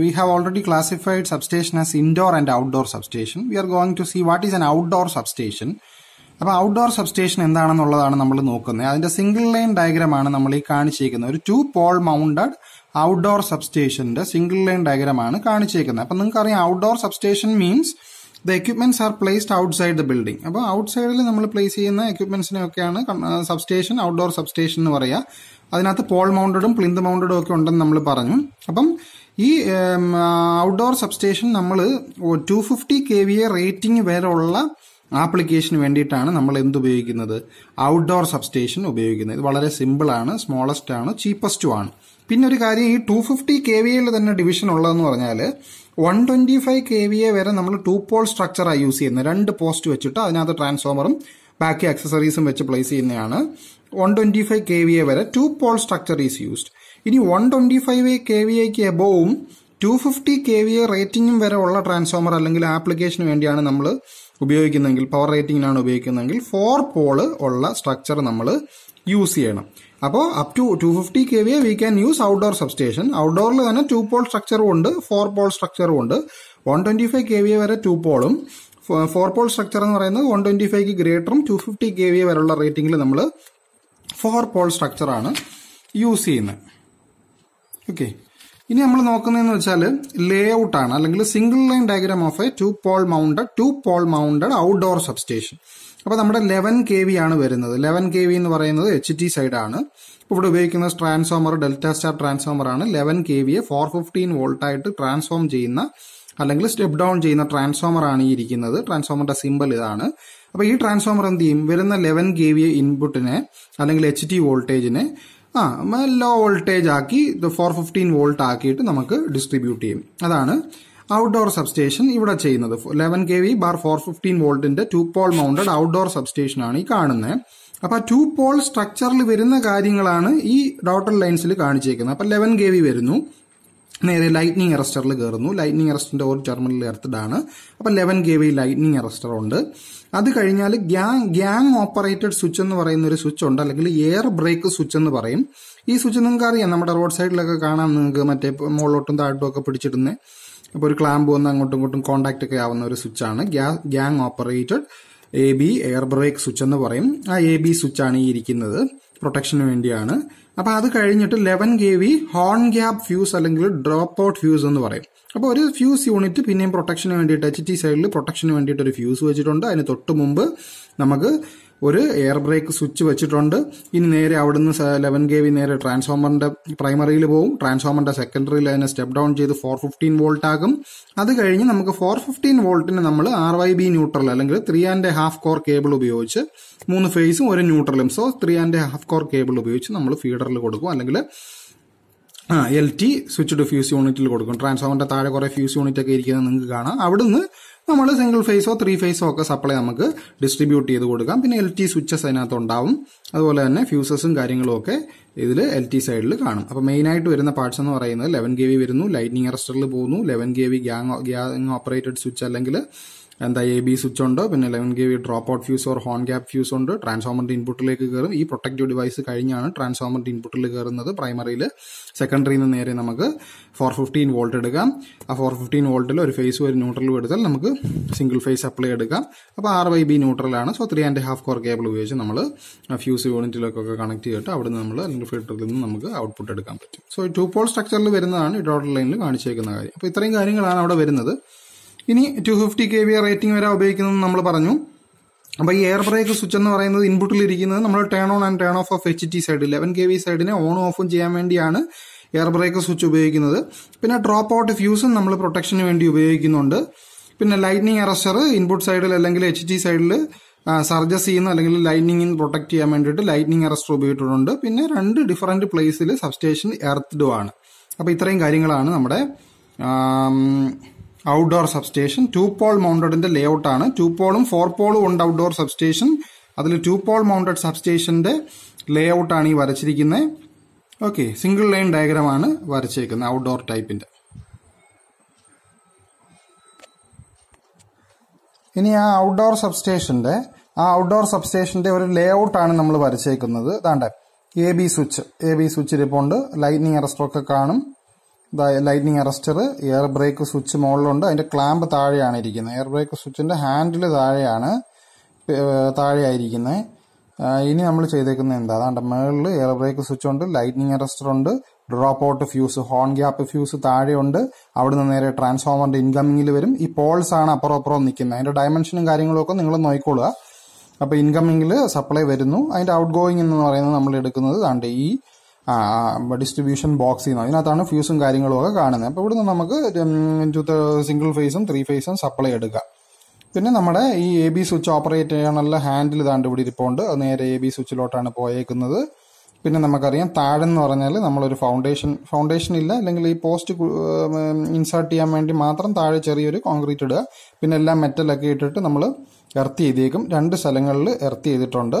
We have already classified substation as indoor and outdoor substation. We are going to see what is an outdoor substation. അപ്പോൾ outdoor substation എന്താണെന്നുള്ളതാണ് നമ്മൾ നോക്കുന്നത് അതിന്റെ single line ഡയഗ്രമാണ് നമ്മൾ ഈ കാണിച്ചേക്കുന്നത് ഒരു ടു പോൾ മൗണ്ടഡ് ഔട്ട്ഡോർ സബ്സ്റ്റേഷന്റെ സിംഗിൾ ലൈൻ ഡയഗ്രമാണ് കാണിച്ചേക്കുന്നത് അപ്പം നിങ്ങൾക്കറിയാം outdoor substation means the equipments are placed outside the building അപ്പോൾ ഔട്ട്സൈഡിൽ നമ്മൾ പ്ലേസ് ചെയ്യുന്ന എക്യുപ്മെന്റ്സിനെയൊക്കെയാണ് സബ്സ്റ്റേഷൻ ഔട്ട്ഡോർ സബ്സ്റ്റേഷൻ എന്ന് പറയുക അതിനകത്ത് പോൾ മൗണ്ടഡും പ്ലിന്ത് മൗണ്ടഡും ഒക്കെ ഉണ്ടെന്ന് നമ്മൾ പറഞ്ഞു അപ്പം ഈ ഔട്ട്ഡോർ സബ്സ്റ്റേഷൻ നമ്മൾ two fifty K V A rating വരെയുള്ള ആപ്ലിക്കേഷന് വേണ്ടിയിട്ടാണ് നമ്മൾ എന്തുപയോഗിക്കുന്നത് ഔട്ട്ഡോർ സബ്സ്റ്റേഷൻ ഉപയോഗിക്കുന്നത് ഇത് വളരെ സിമ്പിളാണ് സ്മോളസ്റ്റ് ആണ് ചീപ്പസ്റ്റും ആണ് പിന്നെ ഒരു കാര്യം ഈ ടു ഫിഫ്റ്റി കെ വി എയിൽ തന്നെ ഡിവിഷൻ ഉള്ളതെന്ന് പറഞ്ഞാൽ one twenty five K V A വരെ നമ്മൾ ടു പോൾ സ്ട്രക്ചറായി യൂസ് ചെയ്യുന്നത് രണ്ട് പോസ്റ്റ് വെച്ചിട്ട് അതിനകത്ത് ട്രാൻസ്ഫോമറും ബാക്കി അക്സസറീസും വെച്ച് പ്ലേസ് ചെയ്യുന്നതാണ് one twenty five K V A വരെ two pole structure is used ഇനി one twenty five K V എക്ക് എബോവും two fifty K V A റേറ്റിംഗും വരെ ഉള്ള ട്രാൻസ്ഫോമർ അല്ലെങ്കിൽ ആപ്ലിക്കേഷന് വേണ്ടിയാണ് നമ്മൾ ഉപയോഗിക്കുന്നതെങ്കിൽ പവർ റേറ്റിംഗിനാണ് ഉപയോഗിക്കുന്നതെങ്കിൽ ഫോർ പോള് ഉള്ള സ്ട്രക്ചർ നമ്മൾ യൂസ് ചെയ്യണം അപ്പോൾ up to two fifty K V we can use outdoor substation ഔട്ട്ഡോറിൽ തന്നെ ടു പോൾ സ്ട്രക്ചറും ഉണ്ട് ഫോർ പോൾ സ്ട്രക്ചറും ഉണ്ട് one twenty five K V വരെ ടു പോളും ഫോർ പോൾ സ്ട്രക്ചർ എന്ന് പറയുന്നത് വൺ ട്വന്റി ഫൈവ് ഗ്രേറ്ററും ടു ഫിഫ്റ്റി കെ വി വരെയുള്ള റേറ്റിംഗിൽ നമ്മൾ ഫോർ പോൾ ആണ് യൂസ് ചെയ്യുന്നത് ഓക്കെ ഇനി നമ്മൾ നോക്കുന്നതെന്ന് വെച്ചാൽ ലേ ആണ് അല്ലെങ്കിൽ single line diagram of a two pole mounted two pole mounted outdoor substation അപ്പോൾ നമ്മുടെ ലെവൻ കെ വി ആണ് വരുന്നത് ലെവൻ കെ വി എന്ന് പറയുന്നത് എച്ച് ടി സൈഡ് ആണ് ഇവിടെ ഉപയോഗിക്കുന്ന ട്രാൻസ്ഫോമർ ഡെൽറ്റ സ്റ്റാർ ട്രാൻസ്ഫോമർ ആണ് ലെവൻ കെ വിയെ ഫോർ ഫിഫ്റ്റീൻ വോൾട്ടായിട്ട് ട്രാൻസ്ഫോം ചെയ്യുന്ന അല്ലെങ്കിൽ സ്റ്റെപ്പ് ഡൗൺ ചെയ്യുന്ന ട്രാൻസ്ഫോമർ ആണ് ഇരിക്കുന്നത് ട്രാൻസ്ഫോമറിന്റെ സിമ്പൽ ഇതാണ് അപ്പോൾ ഈ ട്രാൻസ്ഫോമർ എന്ത് ചെയ്യും വരുന്ന ലെവൻ കെ വി ഇൻപുട്ടിനെ അല്ലെങ്കിൽ എച്ച് ടി വോൾട്ടേജിനെ ആ ലോ വോൾട്ടേജ് ആക്കി ഫോർ ഫിഫ്റ്റീൻ വോൾട്ട് ആക്കിയിട്ട് നമുക്ക് ഡിസ്ട്രിബ്യൂട്ട് ചെയ്യും അതാണ് ഔട്ട്ഡോർ സബ്സ്റ്റേഷൻ ഇവിടെ ചെയ്യുന്നത് eleven K V bar four fifteen വോൾട്ടിന്റെ two pole mounted outdoor substation ആണ് ഈ കാണുന്നത് അപ്പൊ ടു പോൾ സ്ട്രക്ചറിൽ വരുന്ന കാര്യങ്ങളാണ് ഈ ഡോട്ടർ ലൈൻസിൽ കാണിച്ചേക്കുന്നത് അപ്പൊ ലെവൻ കെ വി വരുന്നു നേരെ ലൈറ്റ്നിങ് അറസ്റ്ററിൽ കയറുന്നു ലൈറ്റ്നിങ് അറസ്റ്ററിന്റെ ഒരു ടെർമിനൽ എർത്തഡാണ് അപ്പൊ eleven K V lightning arrester ഉണ്ട് അത് കഴിഞ്ഞാൽ ഗ്യാങ് ഗ്യാങ് ഓപ്പറേറ്റഡ് സ്വിച്ച് എന്ന് പറയുന്ന ഒരു സ്വിച്ച് ഉണ്ട് അല്ലെങ്കിൽ എയർ ബ്രേക്ക് സ്വിച്ച് എന്ന് പറയും ഈ സ്വിച്ച് നിങ്ങൾക്ക് അറിയാം നമ്മുടെ റോഡ് സൈഡിലൊക്കെ കാണാം നിങ്ങൾക്ക് മറ്റേ മുകളിലോട്ടും താഴോട്ടും ഒക്കെ പിടിച്ചിടുന്ന അപ്പോൾ ഒരു ക്ലാമ്പ് വന്ന് അങ്ങോട്ടും ഇങ്ങോട്ടും കോണ്ടാക്ട് ഒക്കെ ആവുന്ന ഒരു സ്വിച്ചാണ് gang operated A B air break switch എന്ന് പറയും ആ എ ബി ആണ് ഈ ഇരിക്കുന്നത് പ്രൊട്ടക്ഷന് വേണ്ടിയാണ് അപ്പോൾ അത് കഴിഞ്ഞിട്ട് eleven K V horn gap fuse അല്ലെങ്കിൽ ഡ്രോപ്പ് ഔട്ട് ഫ്യൂസ് എന്ന് പറയും അപ്പോൾ ഒരു ഫ്യൂസ് യൂണിറ്റ് പിന്നെയും പ്രൊട്ടക്ഷന് വേണ്ടിയിട്ട് എച്ച് ടി സൈഡിൽ പ്രൊട്ടക്ഷന് വേണ്ടിയിട്ട് ഒരു ഫ്യൂസ് വെച്ചിട്ടുണ്ട് അതിന് തൊട്ട് മുമ്പ് നമുക്ക് ഒരു എയർ ബ്രേക്ക് സ്വിച്ച് വെച്ചിട്ടുണ്ട് ഇനി നേരെ അവിടുന്ന് ലെവൻ കെ വി നേരെ ട്രാൻസ്ഫോമറിന്റെ പ്രൈമറിയിൽ പോകും ട്രാൻസ്ഫോമറിന്റെ സെക്കൻഡറിയിൽ അതിനെ സ്റ്റെപ്പ് ഡൗൺ ചെയ്ത് ഫോർ ഫിഫ്റ്റീൻ വോൾട്ട് ആകും അത് കഴിഞ്ഞ് നമുക്ക് ഫോർ ഫിഫ്റ്റീൻ വോൾട്ടിന് നമ്മൾ ആർ വൈ ബി ന്യൂട്രൽ അല്ലെങ്കിൽ three and half core cable ഉപയോഗിച്ച് മൂന്ന് ഫേസും ഒരു ന്യൂട്രലും so three and half core cable ഉപയോഗിച്ച് നമ്മൾ ഫീഡറിൽ കൊടുക്കും അല്ലെങ്കിൽ ആ എൽ ടി സ്വിച്ച് ഫ്യൂസ് യൂണിറ്റിൽ കൊടുക്കും ട്രാൻസ്ഫോമറിന്റെ താഴെ കുറെ ഫ്യൂസ് യൂണിറ്റ് ഒക്കെ ഇരിക്കുന്നത് നിങ്ങൾക്ക് കാണാം അവിടുന്ന് നമ്മൾ സിംഗിൾ ഫേസോ ത്രീ ഫേസോ ഒക്കെ സപ്ലൈ നമുക്ക് ഡിസ്ട്രിബ്യൂട്ട് ചെയ്ത് കൊടുക്കാം പിന്നെ എൽ ടി സ്വിച്ചസ് അതിനകത്ത് ഉണ്ടാവും അതുപോലെ തന്നെ ഫ്യൂസസും കാര്യങ്ങളും ഒക്കെ ഇതിൽ എൽ ടി സൈഡിൽ കാണും അപ്പോൾ മെയിനായിട്ട് വരുന്ന പാർട്സ് എന്ന് പറയുന്നത് ലെവൻ കെ വി വരുന്നു ലൈറ്റിനിങ് അറസ്റ്ററിൽ പോകുന്നു eleven K V gang gang operated switch അല്ലെങ്കിൽ എന്താ എ ബി സ്വിച്ച് ഉണ്ട് പിന്നെ eleven K V drop out fuse or horn gap fuse ഉണ്ട് ട്രാൻസ്ഫോമറിന്റെ ഇൻപുട്ടിലേക്ക് കയറും ഈ പ്രൊട്ടക്റ്റീവ് ഡിവൈസ് കഴിഞ്ഞാണ് ട്രാൻസ്ഫോമറിന്റെ ഇൻപുട്ടിൽ കയറുന്നത് പ്രൈമറിയിൽ സെക്കൻഡറിയിൽ നിന്ന് നേരെ നമുക്ക് ഫോർ ഫിഫ്റ്റീൻ വോൾട്ട് എടുക്കാം ആ ഫോർ ഫിഫ്റ്റീൻ വോൾട്ടിൽ ഒരു ഫേസ് ഒരു ന്യൂട്രലും എടുത്താൽ നമുക്ക് സിംഗിൾ ഫേസ് അപ്ലൈ എടുക്കാം അപ്പോൾ ആർ വൈ ബി ന്യൂട്രലാണ് so three and half core cable ഉപയോഗിച്ച് നമ്മൾ ഫ്യൂസ് യൂണിറ്റിലേക്കൊക്കെ കണക്ട് ചെയ്തിട്ട് അവിടെ നിന്ന് നമ്മൾ അല്ലെങ്കിൽ ഫിൽറ്ററിൽ നിന്ന് നമുക്ക് ഔട്ട്പുട്ട് എടുക്കാൻ പറ്റും സോ ടു പോൾ സ്ട്രക്ചറിൽ വരുന്നതാണ് ഈ ഡോട്ടർ ലൈനിൽ കാണിച്ചേക്കുന്ന കാര്യം അപ്പോൾ ഇത്രയും കാര്യങ്ങളാണ് അവിടെ വരുന്നത് ഇനി two fifty K B rating വരെ ഉപയോഗിക്കുന്നത് നമ്മൾ പറഞ്ഞു അപ്പോൾ ഈ എയർ ബ്രേക്ക് സ്വിച്ച് എന്ന് പറയുന്നത് ഇൻപുട്ടിൽ ഇരിക്കുന്നത് നമ്മൾ turn on and turn off off H T side eleven K V സൈഡിനെ ഓൺ ഓഫും ചെയ്യാൻ വേണ്ടിയാണ് എയർ ബ്രേക്ക് സ്വിച്ച് ഉപയോഗിക്കുന്നത് പിന്നെ ഡ്രോപ്പ് ഔട്ട് ഫ്യൂസും നമ്മൾ പ്രൊട്ടക്ഷന് വേണ്ടി ഉപയോഗിക്കുന്നുണ്ട് പിന്നെ ലൈറ്റ്നിങ് അറസ്റ്റർ ഇൻപുട്ട് സൈഡിൽ അല്ലെങ്കിൽ എച്ച് ടി സൈഡിൽ സർജസ് ചെയ്യുന്ന അല്ലെങ്കിൽ ലൈറ്റ്നിങ്ങിന് പ്രൊട്ടക്ട് ചെയ്യാൻ വേണ്ടിയിട്ട് ലൈറ്റ്നിങ് അറസ്റ്റർ ഉപയോഗിച്ചിട്ടുണ്ട് പിന്നെ രണ്ട് ഡിഫറൻറ്റ് പ്ലേസിൽ സബ്സ്റ്റേഷൻ എർത്തഡും ആണ് അപ്പോൾ ഇത്രയും കാര്യങ്ങളാണ് നമ്മുടെ ഔട്ട്ഡോർ സബ്സ്റ്റേഷൻ ടു പോൾ മൗണ്ടഡിന്റെ ലേഔട്ട് ആണ് ടു പോളും ഫോർ പോളും ഉണ്ട് ഔട്ട്ഡോർ സബ്സ്റ്റേഷൻ അതിൽ ടു പോൾ മൗണ്ടഡ് സബ്സ്റ്റേഷന്റെ ലേഔട്ട് ആണ് ഈ വരച്ചിരിക്കുന്നത് ഓക്കെ സിംഗിൾ ലൈൻ ഡയഗ്രാം ആണ് വരച്ചേക്കുന്നത് ഔട്ട്ഡോർ ടൈപ്പിന്റെ ഇനി ആ ഔട്ട്ഡോർ സബ്സ്റ്റേഷന്റെ ആ ഔട്ട്ഡോർ സബ്സ്റ്റേഷന്റെ ഒരു ലേഔട്ട് ആണ് നമ്മൾ വരച്ചേക്കുന്നത് ഇതാണ്ട് A B switch A B switch ഇരിപ്പുണ്ട് ലൈറ്റ്നിങ് ഒക്കെ കാണും lightning arrester air break switch മുകളിലുണ്ട് അതിന്റെ ക്ലാമ്പ് താഴെയാണ് ഇരിക്കുന്നത് എയർ ബ്രേക്ക് സ്വിച്ചിന്റെ ഹാൻഡിൽ താഴെയാണ് താഴെയായിരിക്കുന്നത് ഇനി നമ്മൾ ചെയ്തേക്കുന്നത് എന്താ അതാണ്ട് മുകളിൽ എയർ ബ്രേക്ക് സ്വിച്ച് ഉണ്ട് ലൈറ്റ്നിങ് അറസ്റ്റർ ഉണ്ട് drop out fuse horn gap fuse താഴെയുണ്ട് അവിടുന്ന് നേരെ ട്രാൻസ്ഫോമറിന്റെ ഇൻകമ്മിങ്ങിൽ വരും ഈ പോൾസ് ആണ് അപ്പുറം അപ്പുറം നിൽക്കുന്നത് അതിന്റെ ഡയമെൻഷനും കാര്യങ്ങളൊക്കെ നിങ്ങൾ നോക്കിക്കൊള്ളുക അപ്പോൾ ഇൻകമ്മിങ്ങിൽ സപ്ലൈ വരുന്നു അതിന്റെ ഔട്ട് ഗോയിങ് എന്ന് പറയുന്നത് നമ്മൾ എടുക്കുന്നത് അതാണ്ട് ഈ ഡിസ്ട്രിബ്യൂഷൻ ബോക്സ് നിന്നോ അതിനകത്താണ് ഫ്യൂസും കാര്യങ്ങളും ഒക്കെ കാണുന്നത് അപ്പോൾ ഇവിടുന്ന് നമുക്ക് സിംഗിൾ ഫേസും ത്രീ ഫേസും സപ്ലൈ എടുക്കാം പിന്നെ നമ്മുടെ ഈ എ ബി സ്വിച്ച് ഓപ്പറേറ്റ് ചെയ്യാനുള്ള ഹാൻഡിൽ താണ്ട് ഇവിടെ ഇരിപ്പുണ്ട് അത് നേരെ എ ബി സ്വിച്ചിലോട്ടാണ് പോയേക്കുന്നത് പിന്നെ നമുക്കറിയാം താഴെന്ന് പറഞ്ഞാൽ നമ്മളൊരു ഫൗണ്ടേഷൻ ഫൗണ്ടേഷൻ ഇല്ല അല്ലെങ്കിൽ ഈ പോസ്റ്റ് ഇൻസേർട്ട് ചെയ്യാൻ വേണ്ടി മാത്രം താഴെ ചെറിയൊരു കോൺക്രീറ്റ് ഇടുക പിന്നെ എല്ലാം മെറ്റലൊക്കെ ഇട്ടിട്ട് നമ്മൾ എർത്ത് ചെയ്തേക്കും രണ്ട് സ്ഥലങ്ങളിൽ എർത്ത് ചെയ്തിട്ടുണ്ട്